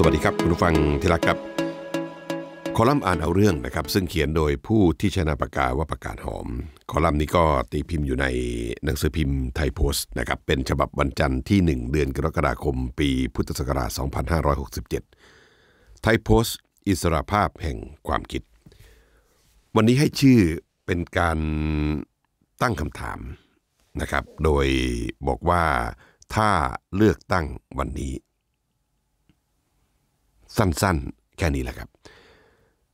สวัสดีครับคุณผู้ฟังที่รักครับ คอลัมน์อ่านเอาเรื่องนะครับ ซึ่งเขียนโดยผู้ที่ชนะประกาศว่าประกาศหอมคอลัมน์นี้ก็ตีพิมพ์อยู่ในหนังสือพิมพ์ ไทยโพสต์นะครับเป็นฉบับวันจันทร์ที่ 1 เดือนกรกฎาคม ปีพุทธศักราช2567 ไทยโพสต์ อิสระภาพแห่งความคิด วันนี้ให้ชื่อเป็นการตั้งคำถามนะครับ โดยบอกว่าถ้าเลือกตั้งวันนี้สั้นๆ แค่นี้แหละครับ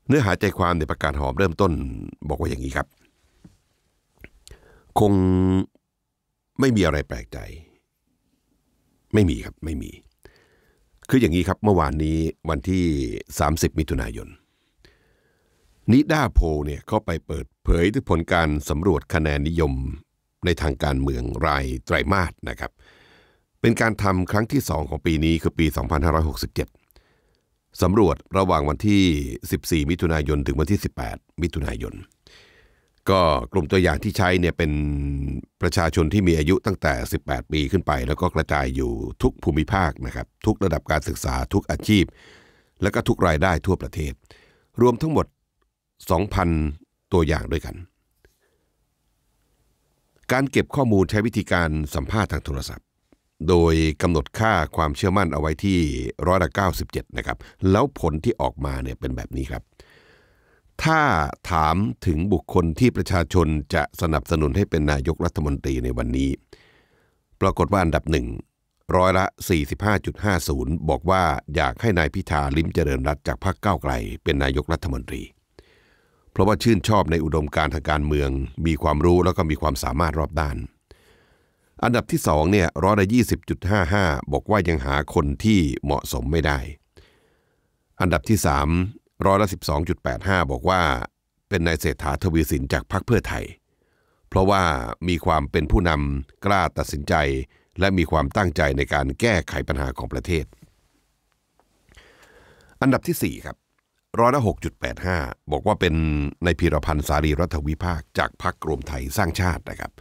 เนื้อหาใจความในประกาศหอมเริ่มต้นบอกว่าอย่างนี้ครับ คงไม่มีอะไรแปลกใจ ไม่มีครับ ไม่มี คืออย่างนี้ครับเมื่อวานนี้วันที่ 30 มิถุนายนนิด้าโพเนี่ยเขาไปเปิดเผยถึงผลการสำรวจคะแนนนิยมในทางการเมืองรายไตรมาสนะครับ เป็นการทำครั้งที่ 2 ของปีนี้คือปี 2567สำรวจระหว่างวันที่ 14 มิถุนายน ถึงวันที่ 18 มิถุนายน ก็กลุ่มตัวอย่างที่ใช้เนี่ยเป็นประชาชนที่มีอายุตั้งแต่ 18 ปีขึ้นไป แล้วก็กระจายอยู่ทุกภูมิภาคนะครับ ทุกระดับการศึกษา ทุกอาชีพ และก็ทุกรายได้ทั่วประเทศ รวมทั้งหมด 2,000 ตัวอย่างด้วยกัน การเก็บข้อมูลใช้วิธีการสัมภาษณ์ทางโทรศัพท์โดยกำหนดค่าความเชื่อมั่นเอาไว้ที่ร้อยละ97นะครับแล้วผลที่ออกมาเนี่ยเป็นแบบนี้ครับ ถ้าถามถึงบุคคลที่ประชาชนจะสนับสนุนให้เป็นนายกรัฐมนตรีในวันนี้ ปรากฏว่าอันดับหนึ่งร้อยละ 45.50 บอกว่าอยากให้นายพิธาลิ้มเจริญรัตจากพรรคเก้าไกลเป็นนายกรัฐมนตรี เพราะว่าชื่นชอบในอุดมการทางการเมือง มีความรู้แล้วก็มีความสามารถรอบด้านอันดับที่สองเนี่ยร้อยละยี่สิบจุดห้าห้าบอกว่ายังหาคนที่เหมาะสมไม่ได้ อันดับที่สามร้อยละสิบสองจุดแปดห้าบอกว่า เป็นนายเศรษฐาทวีสินจากพรรคเพื่อไทย เพราะว่ามีความเป็นผู้นำกล้าตัดสินใจ และมีความตั้งใจในการแก้ไขปัญหาของประเทศ อันดับที่4ครับร้อยละหกจุดแปดห้าบอกว่าเป็นนายพีรพันธ์สารีรัฐวิภาคจากพรรครวมไทยสร้างชาตินะครับ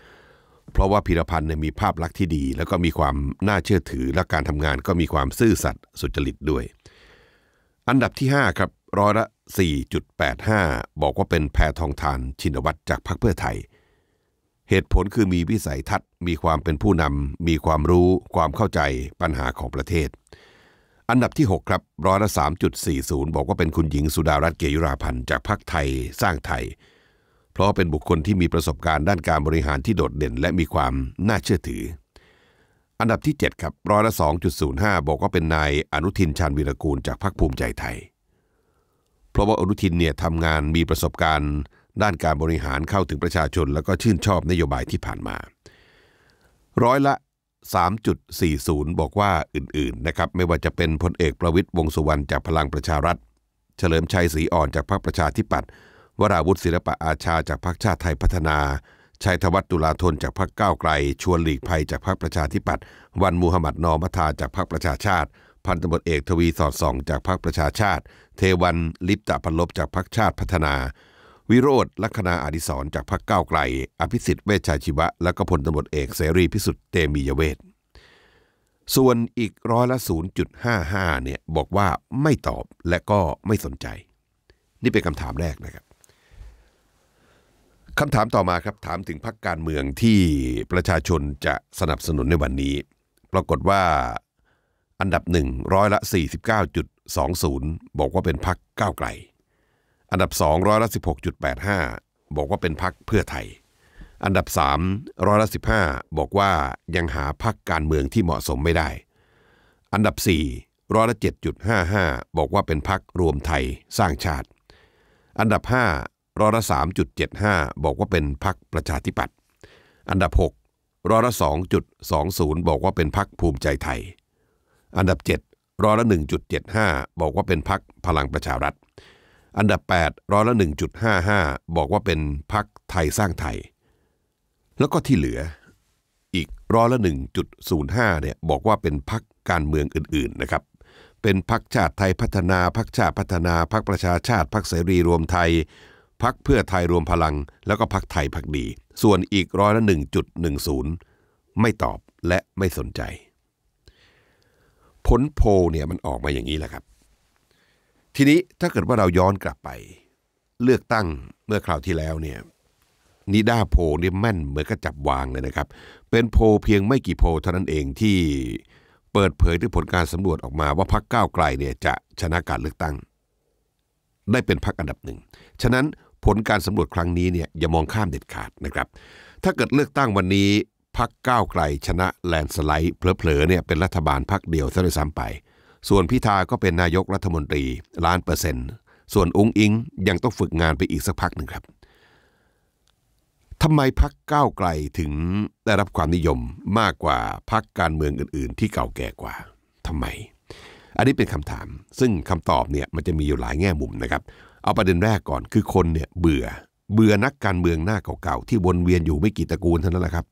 เพราะว่าพีรพันธ์เนี่ยมีภาพลักษณ์ที่ดี แล้วก็มีความน่าเชื่อถือและการทำงานก็มีความซื่อสัตย์สุจริตด้วย อันดับที่ 5 ครับ ร้อยละ 4.85 บอกว่าเป็นแพทองทานชินวัตรจากพรรคเพื่อไทย เหตุผลคือมีวิสัยทัศน์ มีความเป็นผู้นำมีความรู้ ความเข้าใจปัญหาของประเทศ อันดับที่ 6 ครับ ร้อยละ3.40 บอกว่าเป็นคุณหญิงสุดารัตน์เกยุราพันธ์จากพรรคไทยสร้างไทยเพราะเป็นบุคคลที่มีประสบการณ์ด้านการบริหารที่โดดเด่น และมีความน่าเชื่อถือ อันดับที่7ครับร้อยละ 2.05 บอกว่าเป็นนายอนุทินชาญวีรกูลจากพรรคภูมิใจไทย เพราะว่าอนุทินเนี่ยทำงานมีประสบการณ์ ด้านการบริหารเข้าถึงประชาชนแล้วก็ชื่นชอบนโยบายที่ผ่านมา ร้อยละ 3.40 บอกว่าอื่นๆนะครับไม่ว่าจะเป็นพลเอกประวิตยวงสุวรรณจากพลังประชารัฐ เฉลิมชัยศรีอ่อนจากพรรคประชาธิปัตย์วราวุฒิศิลปะอาชาจากพรรคชาติไทยพัฒนาชัยธวัฒน์ตุลาธนจากพรรคก้าวไกล ชวนหลีกภัยจากพรรคประชาธิปัตย์ วันมูฮัมหมัดนอมัทาจากพรรคประชาชาติ พันตบทเอกทวีสอดส่อง จากพรรคประชาชาติ เทวันลิปตะพันลบจากพรรคชาติพัฒนา วิโรธลัคนาอดิศรจากพรรคก้าวไกล อภิสิทธิ์เวชชาชีวะและก็พลตบทเอกเสรีพิสุทธิ์เตมียเวทส่วนอีกร้อยละ0.55เนี่ยบอกว่าไม่ตอบและก็ไม่สนใจ นี่เป็นคำถามแรกนะครับคำถามต่อมาครับถามถึงพรรคการเมืองที่ประชาชนจะสนับสนุนในวันนี้ ปรากฏว่า อันดับหนึ่งร้อยละ49.20บอกว่าเป็นพรรคก้าวไกลอันดับสองร้อยละ16.85บอกว่าเป็นพรรคเพื่อไทย อันดับสามร้อยละ15บอกว่ายังหาพรรคการเมืองที่เหมาะสมไม่ได้ อันดับสี่ร้อยละ7.55บอกว่าเป็นพรรครวมไทยสร้างชาติ อันดับร้อยละ3.75บอกว่าเป็นพรรคประชาธิปัตย์อันดับ 6ร้อยละ2.20บอกว่าเป็นพรรคภูมิใจไทย อันดับ 7ร้อยละ1.75บอกว่าเป็นพรรคพลังประชารัฐ อันดับ8ร้อยละ1.55บอกว่าเป็นพรรคไทยสร้างไทยแล้วก็ที่เหลืออีกร้อยละ1.05เนี่ยบอกว่าเป็นพรรคการเมืองอื่นๆนะครับ เป็นพรรคชาติไทยพัฒนาพรรคชาติพัฒนาพรรคประชาชาติพรรคเสรีรวมไทยพักเพื่อไทยรวมพลังแล้วก็พักไทยพักดีส่วนอีกร้อยละ1.10 ไม่ตอบและไม่สนใจ ผลโพเนี่ยมันออกมาอย่างนี้แหละครับ ทีนี้ถ้าเกิดว่าเราย้อนกลับไป เลือกตั้งเมื่อคราวที่แล้วเนี่ยนิด้าโพนี่แม่นเหมือนกับจับวางเลยนะครับเป็นโพเพียงไม่กี่โพเท่านั้นเองที่เปิดเผยถึงผลการสำรวจออกมาว่าพักก้าวไกลเนี่ยจะชนะการเลือกตั้ง ได้เป็นพักอันดับหนึ่งฉะนั้นผลการสำรวจครั้งนี้เนี่ยอย่ามองข้ามเด็ดขาดนะครับ ถ้าเกิดเลือกตั้งวันนี้พักก้าวไกลชนะแลนสไลด์เผลอๆเนี่ยเป็นรัฐบาลพักเดียวซะเลยซ้ำไป ส่วนพิธาก็เป็นนายกรัฐมนตรีล้านเปอร์เซ็นต์ส่วนอุ้งอิง ยังต้องฝึกงานไปอีกสักพักหนึ่งครับทำไมพักก้าวไกลถึงได้รับความนิยมมากกว่าพักการเมืองอื่นๆ ที่เก่าแก่กว่าทำไมอันนี้เป็นคำถาม ซึ่งคำตอบเนี่ยมันจะมีอยู่หลายแง่มุมนะครับเอาประเด็นแรกก่อนคือคนเนี่ยเบื่อเบื่อนักการเมืองหน้าเก่าๆ ที่วนเวียนอยู่ไม่กี่ตระกูลเท่านั้นแหละครับ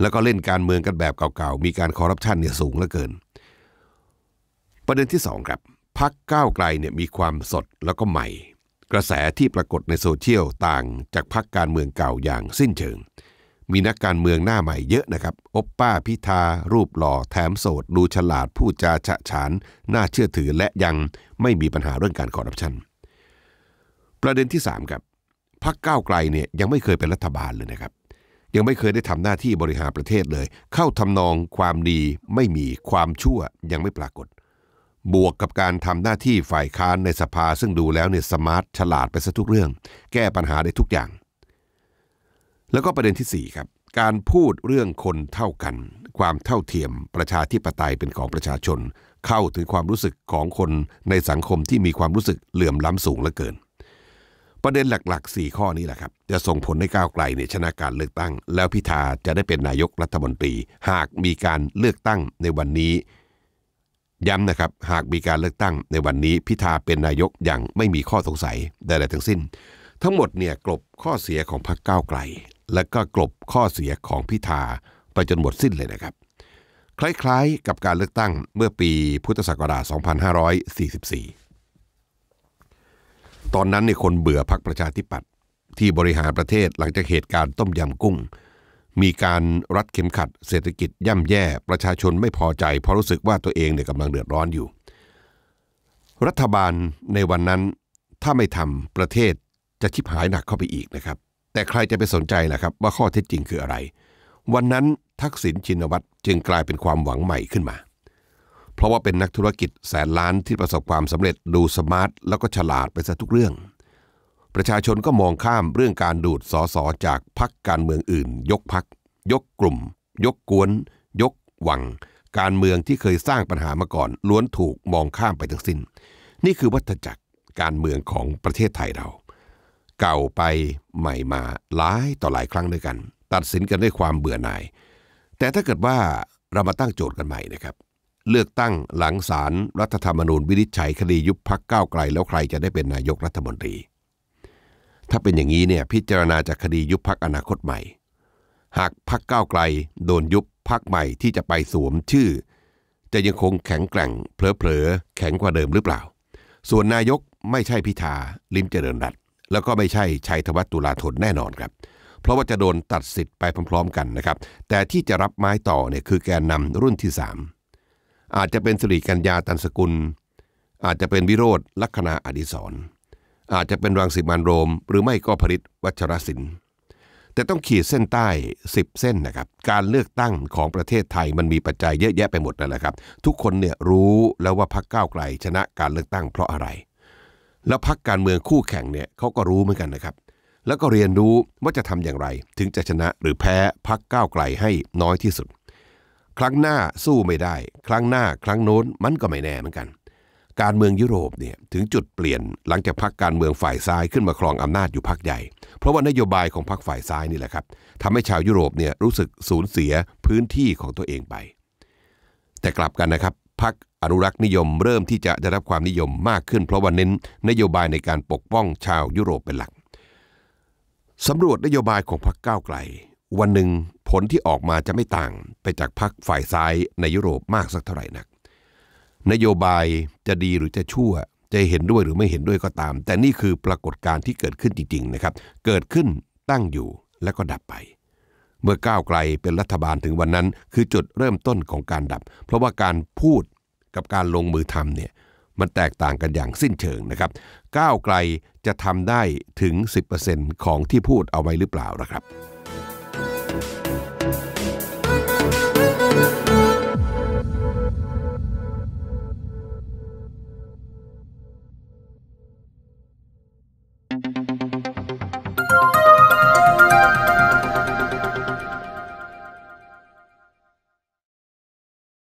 แล้วก็เล่นการเมืองกันแบบเก่าๆ มีการคอร์รัปชันเนี่ยสูงเหลือเกิน ประเด็นที่2ครับพักก้าวไกลเนี่ยมีความสดแล้วก็ใหม่ กระแสที่ปรากฏในโซเชียลต่างจากพักการเมืองเก่าอย่างสิ้นเชิง มีนักการเมืองหน้าใหม่เยอะนะครับอบป้าพิธา รูปหล่อแถมโสด ดูฉลาดพูดจาฉะฉานน่าเชื่อถือและยังไม่มีปัญหาเรื่องการคอร์รัปชันประเด็นที่3ครับพรรคก้าวไกลเนี่ยยังไม่เคยเป็นรัฐบาลเลยนะครับ ยังไม่เคยได้ทำหน้าที่บริหารประเทศเลย เข้าทำนองความดีไม่มีความชั่วยังไม่ปรากฏ บวกกับการทำหน้าที่ฝ่ายค้านในสภา ซึ่งดูแล้วเนี่ยสมาร์ทฉลาดไปซะทุกเรื่อง แก้ปัญหาได้ทุกอย่าง แล้วก็ประเด็นที่4ครับ การพูดเรื่องคนเท่ากัน ความเท่าเทียมประชาธิปไตยเป็นของประชาชน เข้าถึงความรู้สึกของคนในสังคมที่มีความรู้สึกเหลื่อมล้ำสูงเหลือเกินประเด็นหลักๆ 4 ข้อนี้แหละครับจะส่งผลให้ก้าวไกลเนี่ยชนะการเลือกตั้ง แล้วพิธาจะได้เป็นนายกรัฐมนตรี หากมีการเลือกตั้งในวันนี้ ย้ำนะครับหากมีการเลือกตั้งในวันนี้พิธาเป็นนายกอย่างไม่มีข้อสงสัยใดๆทั้งสิ้น ทั้งหมดเนี่ยกลบข้อเสียของพรรคก้าวไกล และก็กลบข้อเสียของพิธาไปจนหมดสิ้นเลยนะครับ คล้ายๆกับการเลือกตั้งเมื่อปีพุทธศักราช 2544ตอนนั้นในคนเบื่อพักประชาธิปัตย์ที่บริหารประเทศหลังจากเหตุการณ์ต้มยำกุ้ง มีการรัดเข็มขัดเศรษฐกิจย่ำแย่ประชาชนไม่พอใจเพราะรู้สึกว่าตัวเองเนี่ยกำลังเดือดร้อนอยู่ รัฐบาลในวันนั้นถ้าไม่ทำประเทศจะชิบหายหนักเข้าไปอีกนะครับ แต่ใครจะไปสนใจล่ะครับว่าข้อเท็จจริงคืออะไร วันนั้นทักษิณชินวัตรจึงกลายเป็นความหวังใหม่ขึ้นมาเพราะว่าเป็นนักธุรกิจแสนล้านที่ประสบความสำเร็จดูสมาร์ทแล้วก็ฉลาดไปซะทุกเรื่อง ประชาชนก็มองข้ามเรื่องการดูดสอสอจากพักการเมืองอื่น ยกพักยกกลุ่ม ยกกวน ยกหวัง การเมืองที่เคยสร้างปัญหามาก่อน ล้วนถูกมองข้ามไปทั้งสิน้น นี่คือวัฏจักรการเมืองของประเทศไทยเรา เก่าไปใหม่มา หลายต่อหลายครั้งด้วยกัน ตัดสินกันด้วยความเบื่อหน่าย แต่ถ้าเกิดว่าเรามาตั้งโจทย์กันใหม่นะครับเลือกตั้งหลังสารรัฐธรรมนูญวินิจฉัย คดียุบพักก้าวไกลแล้วใครจะได้เป็นนายกรัฐมนตรี ถ้าเป็นอย่างนี้เนี่ยพิจารณาจากคดียุบพักอนาคตใหม่ หากพักก้าวไกล โดนยุบพักใหม่ที่จะไปสวมชื่อ จะยังคงแข็งแกร่ง เพลอๆแข็งกว่าเดิมหรือเปล่า ส่วนนายกไม่ใช่พิธาลิมเจริญรัตแล้วก็ไม่ใช่ชัยธวัฒน์ตุลาธนแน่นอนครับ เพราะว่าจะโดนตัดสิทธิ์ไปพร้อมๆกันนะครับ แต่ที่จะรับไม้ต่อเนี่ยคือแกนนำรุ่นที่3อาจจะเป็นสิริกัญญาตันสกุล อาจจะเป็นวิโรธลัคนาอดิศรอาจจะเป็นรังสิมันโรม หรือไม่ก็ผลิตวัชรศิลป์แต่ต้องขีดเส้นใต้ 10 เส้นนะครับการเลือกตั้งของประเทศไทยมันมีปัจจัยเยอะแยะไปหมดนั่นแหละครับ ทุกคนเนี่ยรู้แล้วว่าพักก้าวไกลชนะการเลือกตั้งเพราะอะไร แล้วพักการเมืองคู่แข่งเนี่ยเขาก็รู้เหมือนกันนะครับ แล้วก็เรียนรู้ว่าจะทำอย่างไร ถึงจะชนะหรือแพ้พักก้าวไกลให้น้อยที่สุดครั้งหน้าสู้ไม่ได้ ครั้งหน้าครั้งโน้น มันก็ไม่แน่เหมือนกัน การเมืองยุโรปเนี่ยถึงจุดเปลี่ยนหลังจากพรรคการเมืองฝ่ายซ้ายขึ้นมาครองอำนาจอยู่พักใหญ่ เพราะว่านโยบายของพรรคฝ่ายซ้ายนี่แหละครับทำให้ชาวยุโรปเนี่ยรู้สึก สูญเสียพื้นที่ของตัวเองไป แต่กลับกันนะครับพรรคอนุรักษ์นิยมเริ่มที่จะได้รับความนิยมมากขึ้น เพราะว่าเน้นนโยบายในการปกป้องชาวยุโรปเป็นหลักสำรวจนโยบายของพรรคก้าวไกล วันหนึ่งผลที่ออกมาจะไม่ต่างไปจากพรรคฝ่ายซ้ายในยุโรปมากสักเท่าไหร่นักนโยบายจะดีหรือจะชั่วจะเห็นด้วยหรือไม่เห็นด้วยก็ตาม แต่นี่คือปรากฏการณ์ที่เกิดขึ้นจริงๆ นะครับ เกิดขึ้นตั้งอยู่และก็ดับไป เมื่อก้าวไกลเป็นรัฐบาลถึงวันนั้น คือจุดเริ่มต้นของการดับ เพราะว่าการพูดกับการลงมือทำเนี่ย มันแตกต่างกันอย่างสิ้นเชิงนะครับก้าวไกลจะทำได้ถึง10%ของที่พูดเอาไว้หรือเปล่านะครับ